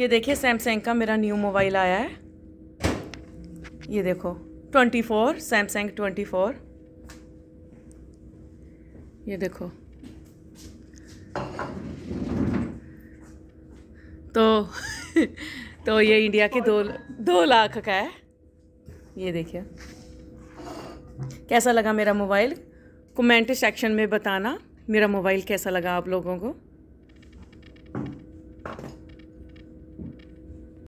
ये देखिए सैमसंग का मेरा न्यू मोबाइल आया है ये देखो 24 सैमसंग 24 ये देखो तो तो ये इंडिया के दो दो लाख का है ये देखिए कैसा लगा मेरा मोबाइल कमेंट सेक्शन में बताना मेरा मोबाइल कैसा लगा आप लोगों को